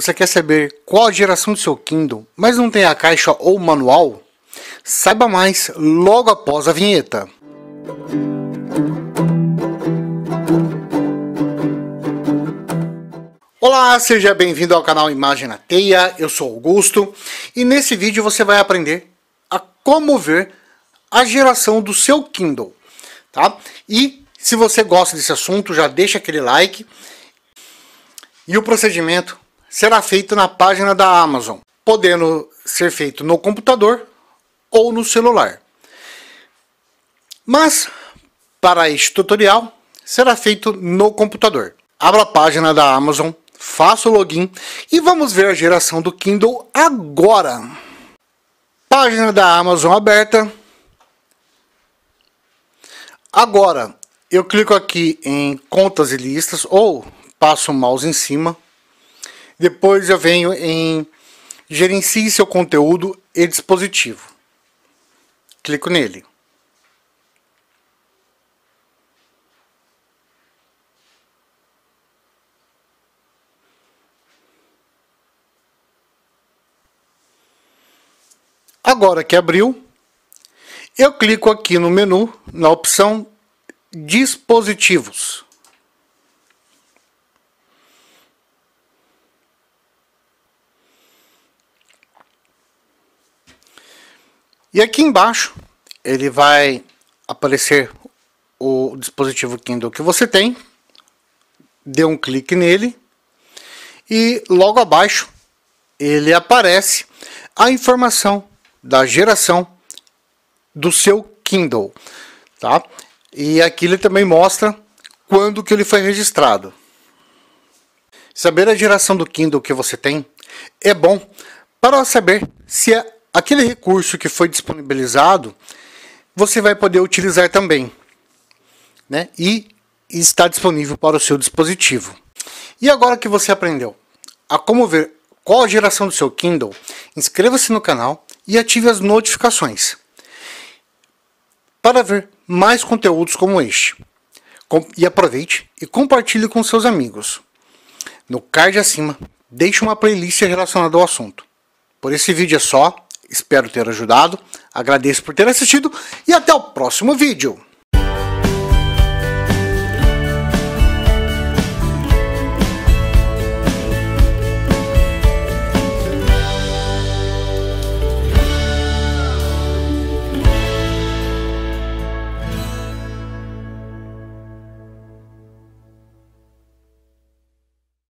Você quer saber qual a geração do seu Kindle, mas não tem a caixa ou manual? Saiba mais logo após a vinheta. Olá, seja bem-vindo ao canal Imagem na Teia, eu sou Augusto e nesse vídeo você vai aprender a como ver a geração do seu Kindle, tá? E se você gosta desse assunto, já deixa aquele like e o procedimento será feito na página da Amazon, podendo ser feito no computador ou no celular. Mas, para este tutorial, será feito no computador. Abra a página da Amazon, faça o login e vamos ver a geração do Kindle agora. Página da Amazon aberta. Agora, eu clico aqui em contas e listas ou passo o mouse em cima depois eu venho em gerencie seu conteúdo e dispositivo. Clico nele. Agora que abriu, eu clico aqui no menu, na opção Dispositivos. E aqui embaixo ele vai aparecer o dispositivo Kindle que você tem. Dê um clique nele e logo abaixo ele aparece a informação da geração do seu Kindle, tá? E aqui ele também mostra quando que ele foi registrado. Saber a geração do Kindle que você tem é bom para saber se é aquele recurso que foi disponibilizado, você vai poder utilizar também, né? E está disponível para o seu dispositivo. E agora que você aprendeu a como ver qual a geração do seu Kindle, inscreva-se no canal e ative as notificações para ver mais conteúdos como este. E aproveite e compartilhe com seus amigos. No card acima, deixe uma playlist relacionada ao assunto. Por esse vídeo é só. Espero ter ajudado, agradeço por ter assistido e até o próximo vídeo.